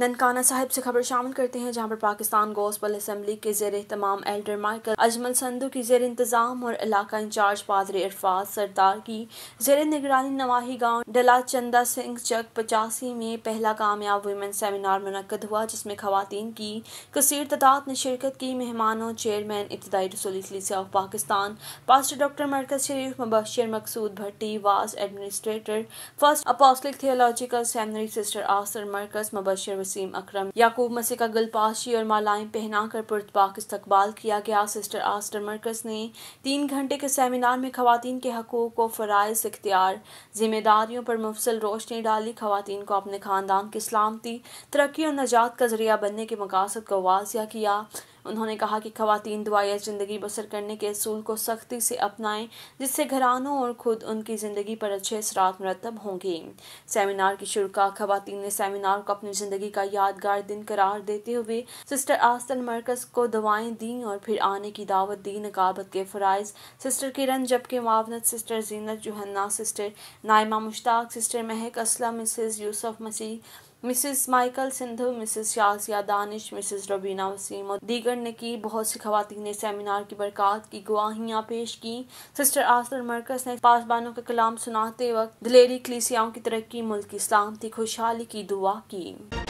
ननकाना साहिब से खबर शामिल करते हैं जहां पर पाकिस्तान गोसबल असम्बली के जेर तमाम एल्डर माइकल अजमल संधु की जेर इंतजाम और इलाका इंचार्ज पादरी इरफाज सरदार की जेर निगरानी नवाही गांव डला चंदा सिंह चक पचासी में पहला कामयाब वुमेन सेमिनार मनकद हुआ जिसमें खातन की कसर तदाद ने शिरकत की मेहमानों चेयरमैन इब्तदाई रसोलिस ऑफ पाकिस्तान पास्टर डॉक्टर मरकज शरीफ Mubashar Maqsood Bhatti was administrator first apostolic theological seminary sister आसर मरकज मुबशर वसीम अक्रम याकूब मसीह का गलपाशी और मालाएं पहनाकर पुरतपाक इस्तकबाल किया गया सिस्टर आस्टर मरकस ने तीन घंटे के सेमिनार में खातन के हकूक को फ़रज़ इख्तियार जिम्मेदारियों पर मुफसल रोशनी डाली खातन को अपने ख़ानदान की सलामती तरक्की और नजात का जरिया बनने के मकासद को वाजिया किया उन्होंने कहा कि खातन दुआया ज़िंदगी बसर करने के असूल को सख्ती से अपनाएं जिससे घरानों और खुद उनकी ज़िंदगी पर अच्छे असरा मरतब होंगे सेमिनार की शुरुआत खातन ने सेमिनार को अपनी ज़िंदगी का यादगार दिन करार देते हुए सिस्टर आस्तन मरकज़ को दवाएं दी और फिर आने की दावत दी नकाबत के फरज़ सिस्टर किरण जबकि मावनत sister Zeenat Johanna sister Naima Mushtaq sister Mehak Aslam Mrs Yousaf Masih Mrs Michael Sindhu Mrs Shazia Danish Mrs Rabina Waseem और दीगर ने की बहुत सी खातन ने सेमिनार की बरकत की गवाहियाँ पेश की सिस्टर आसर मरकस ने पासबानों का कलाम सुनाते वक्त दिलेरी कलिसियाओं की तरक्की मुल्क इस्लाम की खुशहाली की दुआ की